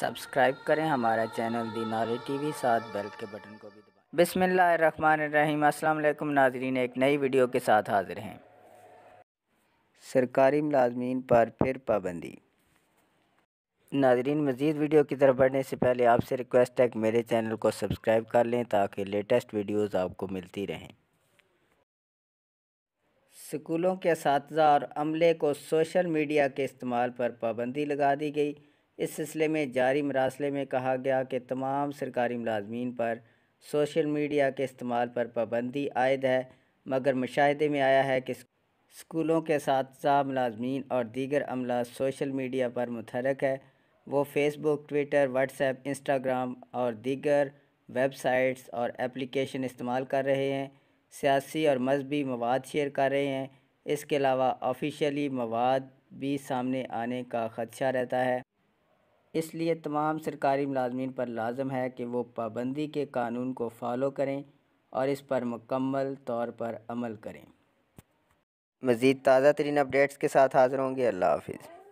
subscribe करें हमारा channel the T TV साथ बेल के बटन को भी दबाएं बिसमीम वालेकुम नाजरीन एक नई वीडियो के साथ हाजिर हैं सरकारी मुलाजमीन पर फिर पाबंदी नाजरीन मज़ीद वीडियो की तरफ बढ़ने से पहले आपसे रिक्वेस्ट है कि मेरे चैनल को सब्सक्राइब कर लें ताकि लेटेस्ट वीडियोस आपको मिलती रहें स्कूलों के इस और अमले को सोशल मीडिया के इस्तेमाल पर पाबंदी लगा दी गई इस सिलसिले में जारी मरासले में कहा गया कि तमाम सरकारी मुलाजमीन पर सोशल मीडिया के इस्तेमाल पर पाबंदी आयद है मगर मुशाहदे में आया है कि स्कूलों के साथ मुलाजमीन और दीगर अमला सोशल मीडिया पर मुतहरक है वो फेसबुक ट्विटर व्हाट्सएप इंस्टाग्राम और दीगर वेबसाइट्स और एप्लीकेशन इस्तेमाल कर रहे हैं सियासी और मजहबी मवाद शेयर कर रहे हैं इसके अलावा ऑफिशियली मवाद भी सामने आने का खदशा रहता है इसलिए तमाम सरकारी मुलाजमीन पर लाजम है कि वो पाबंदी के कानून को फॉलो करें और इस पर मुकम्मल तौर पर अमल करें मज़ीद ताज़ा तरीन अपडेट्स के साथ हाज़िर होंगे अल्लाह हाफिज़